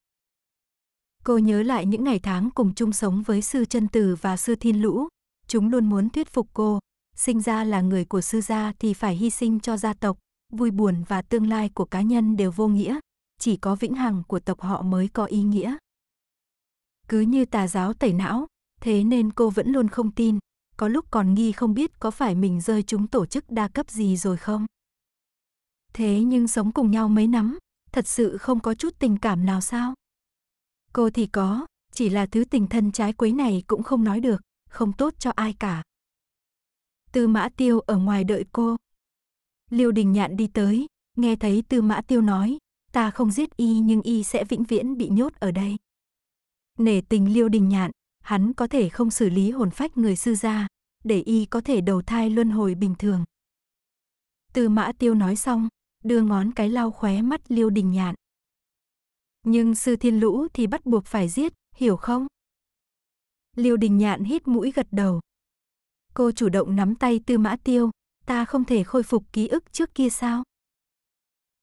Cô nhớ lại những ngày tháng cùng chung sống với sư chân từ và sư thiên lũ, chúng luôn muốn thuyết phục cô, sinh ra là người của sư gia thì phải hy sinh cho gia tộc, vui buồn và tương lai của cá nhân đều vô nghĩa, chỉ có vĩnh hằng của tộc họ mới có ý nghĩa. Cứ như tà giáo tẩy não, thế nên cô vẫn luôn không tin, có lúc còn nghi không biết có phải mình rơi chúng tổ chức đa cấp gì rồi không. Thế nhưng sống cùng nhau mấy năm, thật sự không có chút tình cảm nào sao? Cô thì có, chỉ là thứ tình thân trái quấy này cũng không nói được, không tốt cho ai cả. Tư Mã Tiêu ở ngoài đợi cô. Liêu Đình Nhạn đi tới, nghe thấy Tư Mã Tiêu nói, ta không giết y nhưng y sẽ vĩnh viễn bị nhốt ở đây. Nể tình Liêu Đình Nhạn, hắn có thể không xử lý hồn phách người sư gia, để y có thể đầu thai luân hồi bình thường. Tư Mã Tiêu nói xong, đưa ngón cái lau khóe mắt Liêu Đình Nhạn. Nhưng sư thiên lũ thì bắt buộc phải giết, hiểu không? Liêu Đình Nhạn hít mũi gật đầu, Cô chủ động nắm tay Tư Mã Tiêu, ta không thể khôi phục ký ức trước kia sao?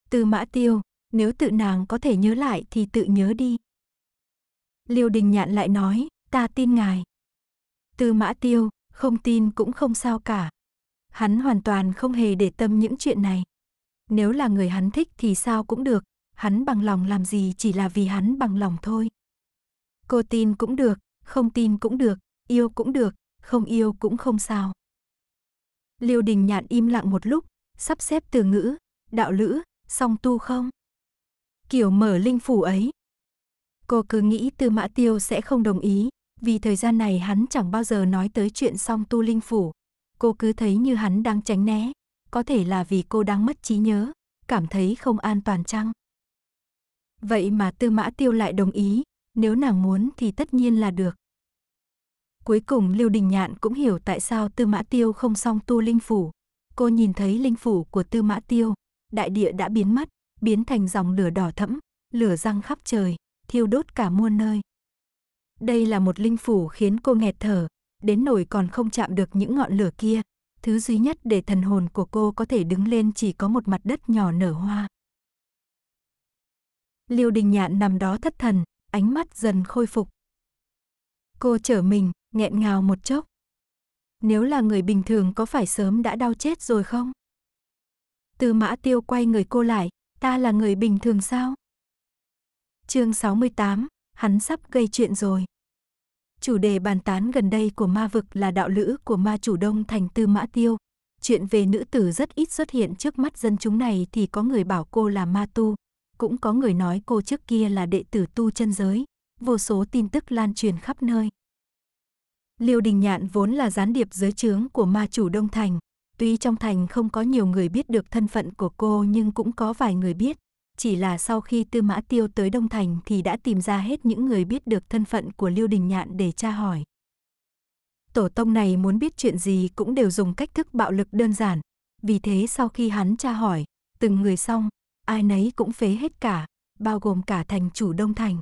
Tư Mã Tiêu, nếu tự nàng có thể nhớ lại thì tự nhớ đi. Liêu Đình Nhạn lại nói, ta tin ngài. Tư Mã Tiêu, không tin cũng không sao cả. Hắn hoàn toàn không hề để tâm những chuyện này. Nếu là người hắn thích thì sao cũng được, hắn bằng lòng làm gì chỉ là vì hắn bằng lòng thôi. Cô tin cũng được, không tin cũng được, yêu cũng được, không yêu cũng không sao. Liêu đình nhạn im lặng một lúc, sắp xếp từ ngữ, đạo lữ, song tu không? Kiểu mở linh phủ ấy. Cô cứ nghĩ Tư mã tiêu sẽ không đồng ý, vì thời gian này hắn chẳng bao giờ nói tới chuyện song tu linh phủ. Cô cứ thấy như hắn đang tránh né, có thể là vì cô đang mất trí nhớ, cảm thấy không an toàn chăng? Vậy mà tư mã tiêu lại đồng ý, nếu nàng muốn thì tất nhiên là được. Cuối cùng Lưu Đình Nhạn cũng hiểu tại sao Tư Mã Tiêu không song tu linh phủ. Cô nhìn thấy linh phủ của Tư Mã Tiêu, đại địa đã biến mất, biến thành dòng lửa đỏ thẫm, lửa răng khắp trời, thiêu đốt cả muôn nơi. Đây là một linh phủ khiến cô nghẹt thở, đến nổi còn không chạm được những ngọn lửa kia. Thứ duy nhất để thần hồn của cô có thể đứng lên chỉ có một mặt đất nhỏ nở hoa. Liêu Đình Nhạn nằm đó thất thần, ánh mắt dần khôi phục. Cô trở mình, nghẹn ngào một chốc. Nếu là người bình thường có phải sớm đã đau chết rồi không? Tư mã tiêu quay người cô lại, ta là người bình thường sao? Chương 68, hắn sắp gây chuyện rồi. Chủ đề bàn tán gần đây của ma vực là đạo lữ của ma chủ đông thành tư mã tiêu. Chuyện về nữ tử rất ít xuất hiện trước mắt dân chúng này thì có người bảo cô là ma tu, cũng có người nói cô trước kia là đệ tử tu chân giới. Vô số tin tức lan truyền khắp nơi. Liêu Đình Nhạn vốn là gián điệp dưới trướng của ma chủ Đông Thành. Tuy trong thành không có nhiều người biết được thân phận của cô nhưng cũng có vài người biết. Chỉ là sau khi Tư Mã Tiêu tới Đông Thành thì đã tìm ra hết những người biết được thân phận của Liêu Đình Nhạn để tra hỏi. Tổ tông này muốn biết chuyện gì cũng đều dùng cách thức bạo lực đơn giản. Vì thế sau khi hắn tra hỏi, từng người xong, ai nấy cũng phế hết cả, bao gồm cả thành chủ Đông Thành.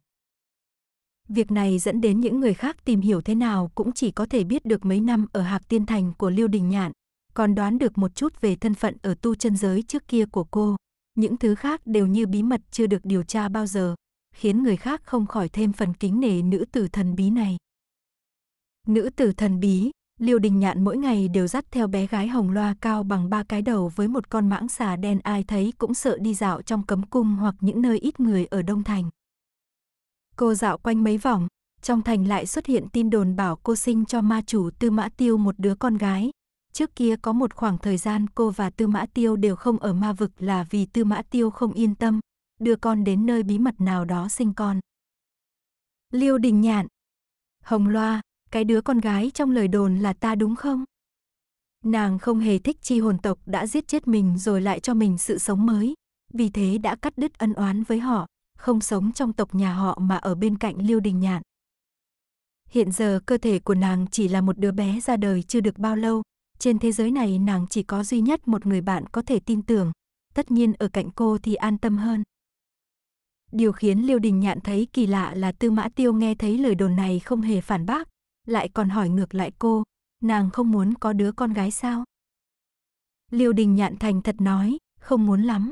Việc này dẫn đến những người khác tìm hiểu thế nào cũng chỉ có thể biết được mấy năm ở Hạc Tiên Thành của Lưu Đình Nhạn, còn đoán được một chút về thân phận ở tu chân giới trước kia của cô. Những thứ khác đều như bí mật chưa được điều tra bao giờ, khiến người khác không khỏi thêm phần kính nể nữ tử thần bí này. Nữ tử thần bí, Liêu Đình Nhạn mỗi ngày đều dắt theo bé gái hồng loa cao bằng ba cái đầu với một con mãng xà đen ai thấy cũng sợ đi dạo trong cấm cung hoặc những nơi ít người ở Đông Thành. Cô dạo quanh mấy vòng, trong thành lại xuất hiện tin đồn bảo cô sinh cho ma chủ Tư Mã Tiêu một đứa con gái. Trước kia có một khoảng thời gian cô và Tư Mã Tiêu đều không ở ma vực là vì Tư Mã Tiêu không yên tâm, đưa con đến nơi bí mật nào đó sinh con. Liêu Đình Nhạn Hồng Loa, cái đứa con gái trong lời đồn là ta đúng không? Nàng không hề thích chi hồn tộc đã giết chết mình rồi lại cho mình sự sống mới, vì thế đã cắt đứt ân oán với họ, không sống trong tộc nhà họ mà ở bên cạnh Liêu Đình Nhạn. Hiện giờ cơ thể của nàng chỉ là một đứa bé ra đời chưa được bao lâu, trên thế giới này nàng chỉ có duy nhất một người bạn có thể tin tưởng, tất nhiên ở cạnh cô thì an tâm hơn. Điều khiến Liêu Đình Nhạn thấy kỳ lạ là Tư Mã Tiêu nghe thấy lời đồn này không hề phản bác, lại còn hỏi ngược lại cô, nàng không muốn có đứa con gái sao? Liêu Đình Nhạn thành thật nói, không muốn lắm.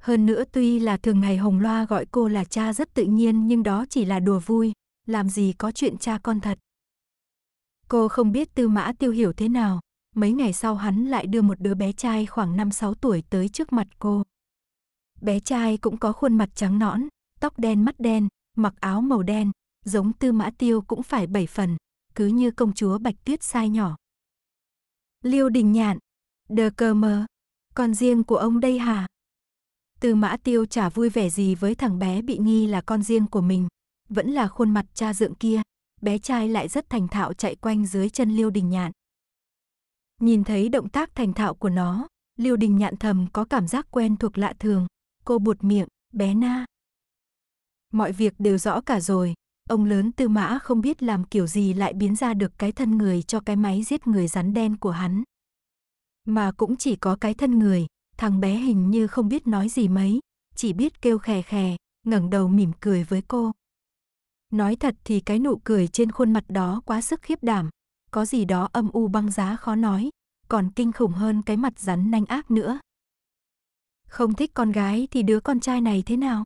Hơn nữa tuy là thường ngày Hồng Loa gọi cô là cha rất tự nhiên nhưng đó chỉ là đùa vui, làm gì có chuyện cha con thật. Cô không biết Tư Mã Tiêu hiểu thế nào, mấy ngày sau hắn lại đưa một đứa bé trai khoảng 5-6 tuổi tới trước mặt cô. Bé trai cũng có khuôn mặt trắng nõn, tóc đen mắt đen, mặc áo màu đen, giống Tư Mã Tiêu cũng phải bảy phần, cứ như công chúa Bạch Tuyết sai nhỏ. Liêu Đình Nhạn, đờ cờ mờ, còn riêng của ông đây hả? Tư mã tiêu chả vui vẻ gì với thằng bé bị nghi là con riêng của mình. Vẫn là khuôn mặt cha dượng kia, bé trai lại rất thành thạo chạy quanh dưới chân liêu đình nhạn. Nhìn thấy động tác thành thạo của nó, liêu đình nhạn thầm có cảm giác quen thuộc lạ thường. Cô buột miệng, bé na. Mọi việc đều rõ cả rồi, ông lớn tư mã không biết làm kiểu gì lại biến ra được cái thân người cho cái máy giết người rắn đen của hắn. Mà cũng chỉ có cái thân người, thằng bé hình như không biết nói gì mấy, chỉ biết kêu khè khè, ngẩng đầu mỉm cười với cô. Nói thật thì cái nụ cười trên khuôn mặt đó quá sức khiếp đảm, có gì đó âm u băng giá khó nói, còn kinh khủng hơn cái mặt rắn nanh ác nữa. Không thích con gái thì đứa con trai này thế nào?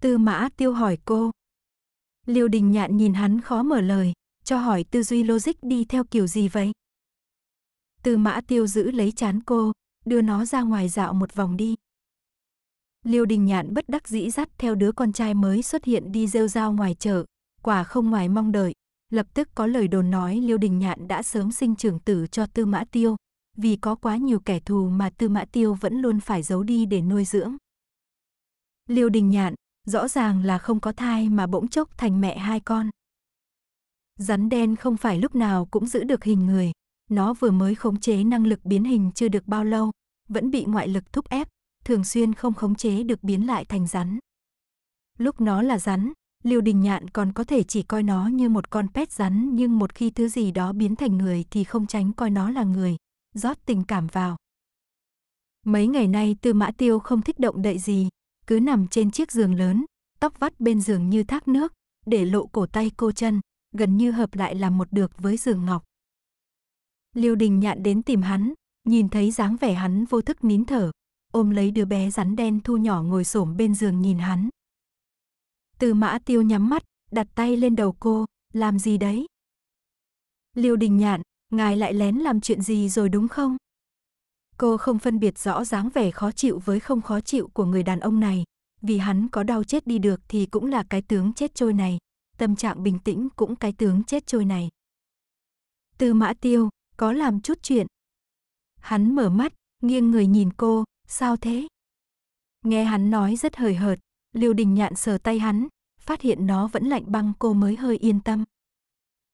Tư mã tiêu hỏi cô. Liêu đình nhạn nhìn hắn khó mở lời, cho hỏi tư duy logic đi theo kiểu gì vậy? Tư mã tiêu giữ lấy chán cô, đưa nó ra ngoài dạo một vòng đi. Liêu Đình Nhạn bất đắc dĩ dắt theo đứa con trai mới xuất hiện đi rêu rao ngoài chợ, quả không ngoài mong đợi, lập tức có lời đồn nói Liêu Đình Nhạn đã sớm sinh trưởng tử cho Tư Mã Tiêu, vì có quá nhiều kẻ thù mà Tư Mã Tiêu vẫn luôn phải giấu đi để nuôi dưỡng. Liêu Đình Nhạn, rõ ràng là không có thai mà bỗng chốc thành mẹ hai con. Rắn đen không phải lúc nào cũng giữ được hình người, nó vừa mới khống chế năng lực biến hình chưa được bao lâu, vẫn bị ngoại lực thúc ép, thường xuyên không khống chế được biến lại thành rắn. Lúc nó là rắn, Liêu Đình Nhạn còn có thể chỉ coi nó như một con pet rắn nhưng một khi thứ gì đó biến thành người thì không tránh coi nó là người, rót tình cảm vào. Mấy ngày nay Tư Mã Tiêu không thích động đậy gì, cứ nằm trên chiếc giường lớn, tóc vắt bên giường như thác nước, để lộ cổ tay cô chân, gần như hợp lại làm một được với giường ngọc. Liêu Đình Nhạn đến tìm hắn, nhìn thấy dáng vẻ hắn vô thức nín thở, ôm lấy đứa bé rắn đen thu nhỏ ngồi xổm bên giường nhìn hắn. Từ mã tiêu nhắm mắt, đặt tay lên đầu cô, làm gì đấy? Liêu Đình Nhạn, ngài lại lén làm chuyện gì rồi đúng không? Cô không phân biệt rõ dáng vẻ khó chịu với không khó chịu của người đàn ông này, vì hắn có đau chết đi được thì cũng là cái tướng chết trôi này, tâm trạng bình tĩnh cũng cái tướng chết trôi này. Từ mã tiêu, có làm chút chuyện. Hắn mở mắt, nghiêng người nhìn cô, sao thế? Nghe hắn nói rất hời hợt, Liêu Đình Nhạn sờ tay hắn, phát hiện nó vẫn lạnh băng cô mới hơi yên tâm.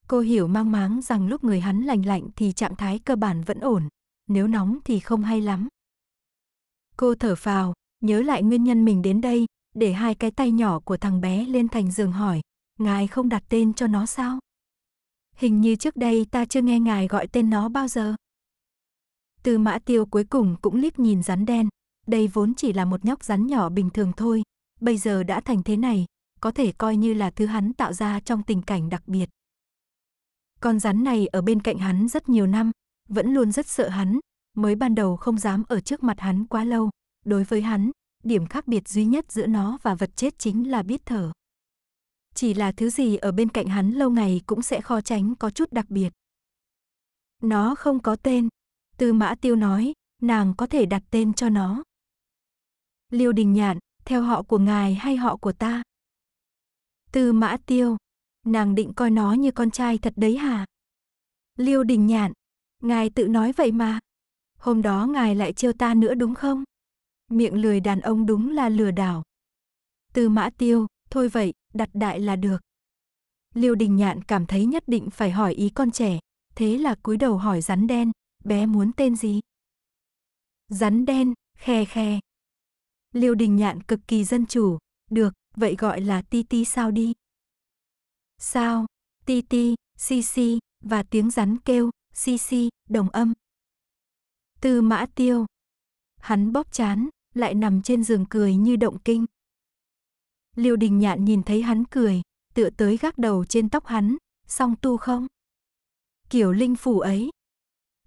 Cô hiểu mang máng rằng lúc người hắn lành lạnh thì trạng thái cơ bản vẫn ổn, nếu nóng thì không hay lắm. Cô thở phào, nhớ lại nguyên nhân mình đến đây, để hai cái tay nhỏ của thằng bé lên thành giường hỏi, ngài không đặt tên cho nó sao? hình như trước đây ta chưa nghe ngài gọi tên nó bao giờ. Từ mã tiêu cuối cùng cũng liếc nhìn rắn đen, đây vốn chỉ là một nhóc rắn nhỏ bình thường thôi, bây giờ đã thành thế này, có thể coi như là thứ hắn tạo ra trong tình cảnh đặc biệt. Con rắn này ở bên cạnh hắn rất nhiều năm, vẫn luôn rất sợ hắn, mới ban đầu không dám ở trước mặt hắn quá lâu. Đối với hắn, điểm khác biệt duy nhất giữa nó và vật chết chính là biết thở chỉ là thứ gì ở bên cạnh hắn lâu ngày cũng sẽ khó tránh có chút đặc biệt. Nó không có tên, Tư Mã Tiêu nói, nàng có thể đặt tên cho nó. Liêu Đình Nhạn, theo họ của ngài hay họ của ta? Tư Mã Tiêu, nàng định coi nó như con trai thật đấy hả? Liêu Đình Nhạn, ngài tự nói vậy mà. Hôm đó ngài lại trêu ta nữa đúng không? Miệng lười đàn ông đúng là lừa đảo. Tư Mã Tiêu, thôi vậy, đặt đại là được. Liêu Đình Nhạn cảm thấy nhất định phải hỏi ý con trẻ, thế là cúi đầu hỏi rắn đen, bé muốn tên gì? Rắn đen, khe khe. Liêu Đình Nhạn cực kỳ dân chủ, được, vậy gọi là ti ti sao đi. Sao, ti ti, si si, và tiếng rắn kêu, si si, đồng âm. Từ mã tiêu. Hắn bóp chán, lại nằm trên giường cười như động kinh. Liêu Đình Nhạn nhìn thấy hắn cười, tựa tới gác đầu trên tóc hắn, song tu không? Kiểu linh phủ ấy.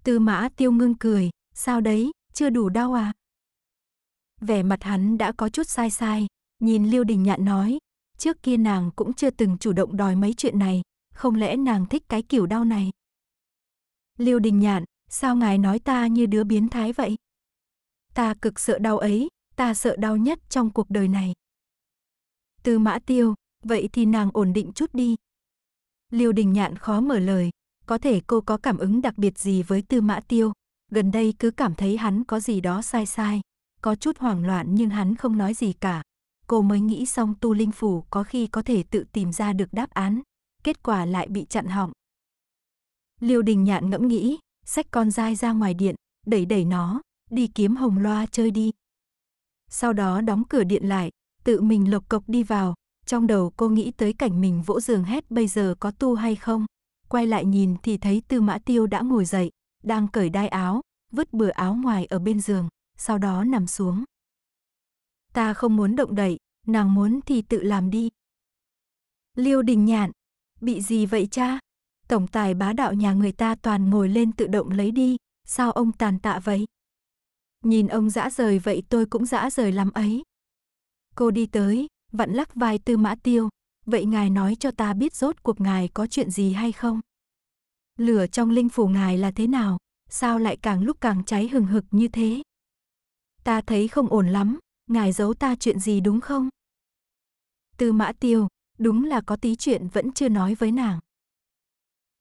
Tư mã tiêu ngưng cười, sao đấy, chưa đủ đau à? Vẻ mặt hắn đã có chút sai sai, nhìn Liêu Đình Nhạn nói, trước kia nàng cũng chưa từng chủ động đòi mấy chuyện này, không lẽ nàng thích cái kiểu đau này? Liêu Đình Nhạn, sao ngài nói ta như đứa biến thái vậy? Ta cực sợ đau ấy, ta sợ đau nhất trong cuộc đời này. Tư mã tiêu, vậy thì nàng ổn định chút đi. Liêu đình nhạn khó mở lời, có thể cô có cảm ứng đặc biệt gì với tư mã tiêu, gần đây cứ cảm thấy hắn có gì đó sai sai, có chút hoảng loạn nhưng hắn không nói gì cả. Cô mới nghĩ xong tu linh phủ có khi có thể tự tìm ra được đáp án, kết quả lại bị chặn hỏng. Liêu đình nhạn ngẫm nghĩ, xách con dai ra ngoài điện, đẩy đẩy nó, đi kiếm hồng loa chơi đi. Sau đó đóng cửa điện lại, tự mình lộc cộc đi vào, trong đầu cô nghĩ tới cảnh mình vỗ giường hét bây giờ có tu hay không. Quay lại nhìn thì thấy Tư Mã Tiêu đã ngồi dậy, đang cởi đai áo, vứt bừa áo ngoài ở bên giường, sau đó nằm xuống. Ta không muốn động đậy, nàng muốn thì tự làm đi. Liêu Đình Nhạn, bị gì vậy cha? Tổng tài bá đạo nhà người ta toàn ngồi lên tự động lấy đi, sao ông tàn tạ vậy? Nhìn ông dã rời vậy tôi cũng dã rời lắm ấy. Cô đi tới, vặn lắc vai tư mã tiêu. Vậy ngài nói cho ta biết rốt cuộc ngài có chuyện gì hay không? Lửa trong linh phủ ngài là thế nào? Sao lại càng lúc càng cháy hừng hực như thế? Ta thấy không ổn lắm, ngài giấu ta chuyện gì đúng không? Tư mã tiêu, đúng là có tí chuyện vẫn chưa nói với nàng.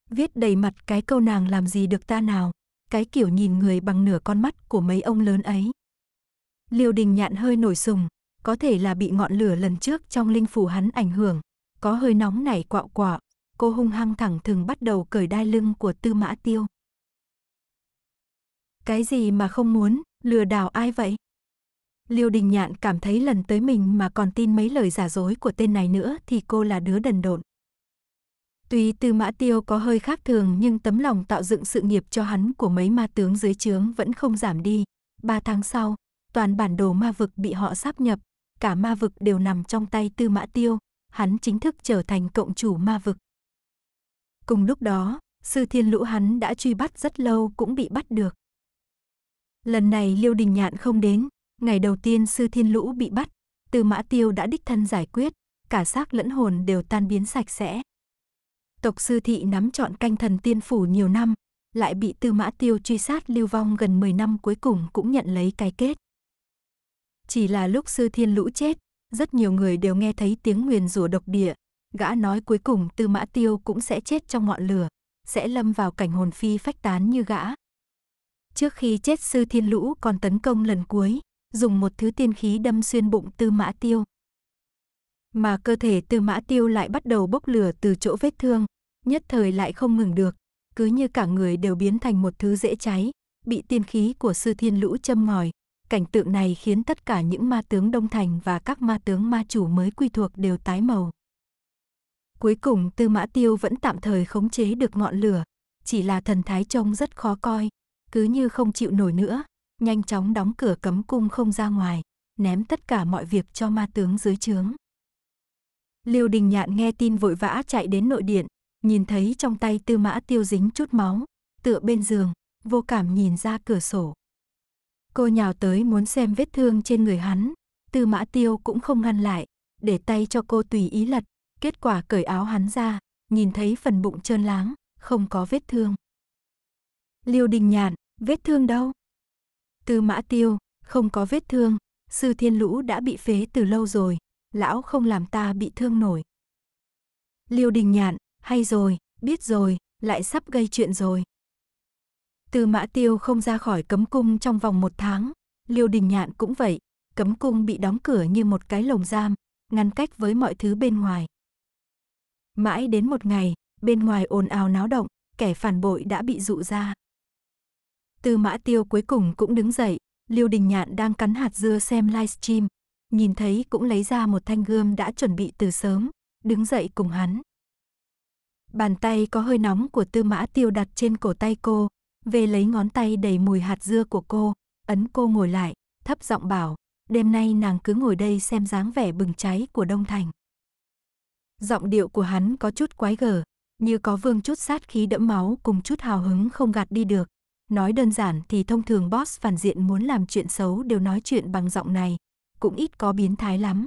Viết đầy mặt cái câu nàng làm gì được ta nào, cái kiểu nhìn người bằng nửa con mắt của mấy ông lớn ấy. Liêu đình nhạn hơi nổi sùng, có thể là bị ngọn lửa lần trước trong linh phủ hắn ảnh hưởng, có hơi nóng nảy quạo quọ, cô hung hăng thẳng thừng bắt đầu cởi đai lưng của Tư Mã Tiêu. Cái gì mà không muốn, lừa đảo ai vậy? Liêu Đình Nhạn cảm thấy lần tới mình mà còn tin mấy lời giả dối của tên này nữa thì cô là đứa đần độn. Tuy Tư Mã Tiêu có hơi khác thường nhưng tấm lòng tạo dựng sự nghiệp cho hắn của mấy ma tướng dưới trướng vẫn không giảm đi. Ba tháng sau, toàn bản đồ ma vực bị họ sáp nhập, cả ma vực đều nằm trong tay Tư Mã Tiêu, hắn chính thức trở thành cộng chủ ma vực. Cùng lúc đó, sư thiên lũ hắn đã truy bắt rất lâu cũng bị bắt được. Lần này Liêu Đình Nhạn không đến, ngày đầu tiên sư thiên lũ bị bắt, Tư Mã Tiêu đã đích thân giải quyết, cả xác lẫn hồn đều tan biến sạch sẽ. Tộc sư thị nắm trọn canh thần tiên phủ nhiều năm, lại bị Tư Mã Tiêu truy sát lưu vong gần 10 năm cuối cùng cũng nhận lấy cái kết. Chỉ là lúc sư thiên lũ chết, rất nhiều người đều nghe thấy tiếng nguyền rủa độc địa. Gã nói cuối cùng tư mã tiêu cũng sẽ chết trong ngọn lửa, sẽ lâm vào cảnh hồn phi phách tán như gã. Trước khi chết sư thiên lũ còn tấn công lần cuối, dùng một thứ tiên khí đâm xuyên bụng tư mã tiêu. Mà cơ thể tư mã tiêu lại bắt đầu bốc lửa từ chỗ vết thương, nhất thời lại không ngừng được, cứ như cả người đều biến thành một thứ dễ cháy, bị tiên khí của sư thiên lũ châm ngòi, Cảnh tượng này khiến tất cả những ma tướng Đông Thành và các ma tướng ma chủ mới quy thuộc đều tái màu. Cuối cùng Tư Mã Tiêu vẫn tạm thời khống chế được ngọn lửa, chỉ là thần thái trông rất khó coi, cứ như không chịu nổi nữa, nhanh chóng đóng cửa cấm cung không ra ngoài, ném tất cả mọi việc cho ma tướng dưới trướng. Liêu Đình Nhạn nghe tin vội vã chạy đến nội điện, nhìn thấy trong tay Tư Mã Tiêu dính chút máu, tựa bên giường, vô cảm nhìn ra cửa sổ. Cô nhào tới muốn xem vết thương trên người hắn, Tư Mã Tiêu cũng không ngăn lại, để tay cho cô tùy ý lật, kết quả cởi áo hắn ra, nhìn thấy phần bụng trơn láng, không có vết thương. Liêu Đình Nhàn, vết thương đâu? Tư Mã Tiêu, không có vết thương, Sư Thiên Lũ đã bị phế từ lâu rồi, lão không làm ta bị thương nổi. Liêu Đình Nhạn, hay rồi, biết rồi, lại sắp gây chuyện rồi. Tư mã tiêu không ra khỏi cấm cung trong vòng một tháng, liêu đình nhạn cũng vậy, cấm cung bị đóng cửa như một cái lồng giam, ngăn cách với mọi thứ bên ngoài. Mãi đến một ngày, bên ngoài ồn ào náo động, kẻ phản bội đã bị dụ ra. Tư mã tiêu cuối cùng cũng đứng dậy, liêu đình nhạn đang cắn hạt dưa xem livestream, nhìn thấy cũng lấy ra một thanh gươm đã chuẩn bị từ sớm, đứng dậy cùng hắn. Bàn tay có hơi nóng của tư mã tiêu đặt trên cổ tay cô, về lấy ngón tay đầy mùi hạt dưa của cô, ấn cô ngồi lại, thấp giọng bảo, đêm nay nàng cứ ngồi đây xem dáng vẻ bừng cháy của Đông Thành. Giọng điệu của hắn có chút quái gở, như có vương chút sát khí đẫm máu cùng chút hào hứng không gạt đi được. Nói đơn giản thì thông thường boss phản diện muốn làm chuyện xấu đều nói chuyện bằng giọng này, cũng ít có biến thái lắm.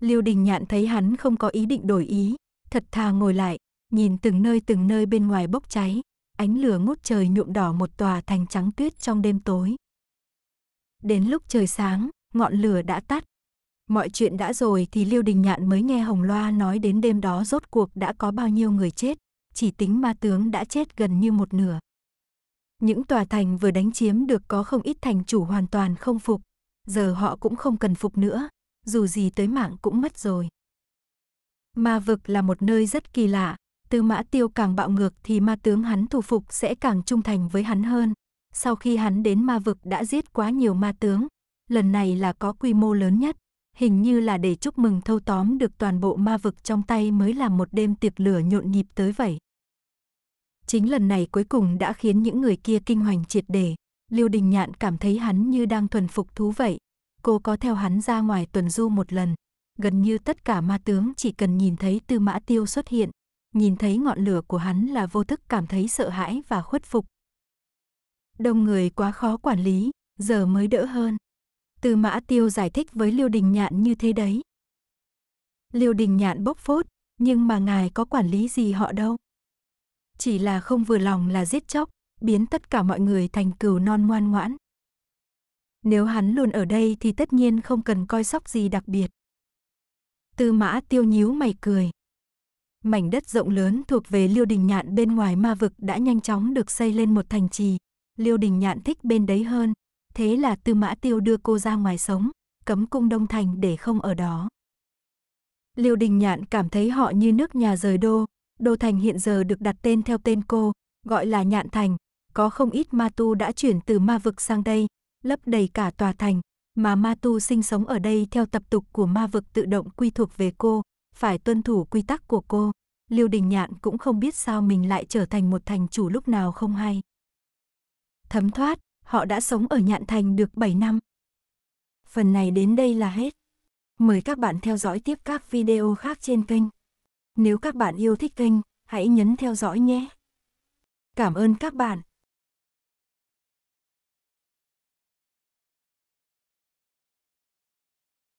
Liêu Đình Nhạn thấy hắn không có ý định đổi ý, thật thà ngồi lại, nhìn từng nơi từng nơi bên ngoài bốc cháy, ánh lửa ngút trời nhuộm đỏ một tòa thành trắng tuyết trong đêm tối. Đến lúc trời sáng, ngọn lửa đã tắt. Mọi chuyện đã rồi thì Liêu Đình Nhạn mới nghe Hồng Loa nói đến đêm đó rốt cuộc đã có bao nhiêu người chết, chỉ tính ma tướng đã chết gần như một nửa. Những tòa thành vừa đánh chiếm được có không ít thành chủ hoàn toàn không phục, giờ họ cũng không cần phục nữa, dù gì tới mạng cũng mất rồi. Ma vực là một nơi rất kỳ lạ, tư mã tiêu càng bạo ngược thì ma tướng hắn thủ phục sẽ càng trung thành với hắn hơn. Sau khi hắn đến ma vực đã giết quá nhiều ma tướng, lần này là có quy mô lớn nhất, hình như là để chúc mừng thâu tóm được toàn bộ ma vực trong tay mới là một đêm tiệc lửa nhộn nhịp tới vậy. Chính lần này cuối cùng đã khiến những người kia kinh hoành triệt để, Liêu Đình Nhạn cảm thấy hắn như đang thuần phục thú vậy. Cô có theo hắn ra ngoài tuần du một lần, gần như tất cả ma tướng chỉ cần nhìn thấy Tư Mã Tiêu xuất hiện nhìn thấy ngọn lửa của hắn là vô thức cảm thấy sợ hãi và khuất phục. Đông người quá khó quản lý, giờ mới đỡ hơn. Từ mã tiêu giải thích với Liêu Đình Nhạn như thế đấy. Liêu Đình Nhạn bốc phốt, nhưng mà ngài có quản lý gì họ đâu. Chỉ là không vừa lòng là giết chóc, biến tất cả mọi người thành cừu non ngoan ngoãn. Nếu hắn luôn ở đây thì tất nhiên không cần coi sóc gì đặc biệt. Tư mã tiêu nhíu mày cười mảnh đất rộng lớn thuộc về Liêu Đình Nhạn bên ngoài ma vực đã nhanh chóng được xây lên một thành trì. Liêu Đình Nhạn thích bên đấy hơn, thế là Tư Mã Tiêu đưa cô ra ngoài sống, cấm cung Đông Thành để không ở đó. Liêu Đình Nhạn cảm thấy họ như nước nhà rời đô, đô thành hiện giờ được đặt tên theo tên cô, gọi là Nhạn Thành, có không ít ma tu đã chuyển từ ma vực sang đây, lấp đầy cả tòa thành, mà ma tu sinh sống ở đây theo tập tục của ma vực tự động quy thuộc về cô, phải tuân thủ quy tắc của cô. liêu Đình Nhạn cũng không biết sao mình lại trở thành một thành chủ lúc nào không hay. Thấm thoát, họ đã sống ở Nhạn Thành được 7 năm. Phần này đến đây là hết. Mời các bạn theo dõi tiếp các video khác trên kênh. Nếu các bạn yêu thích kênh, hãy nhấn theo dõi nhé. Cảm ơn các bạn.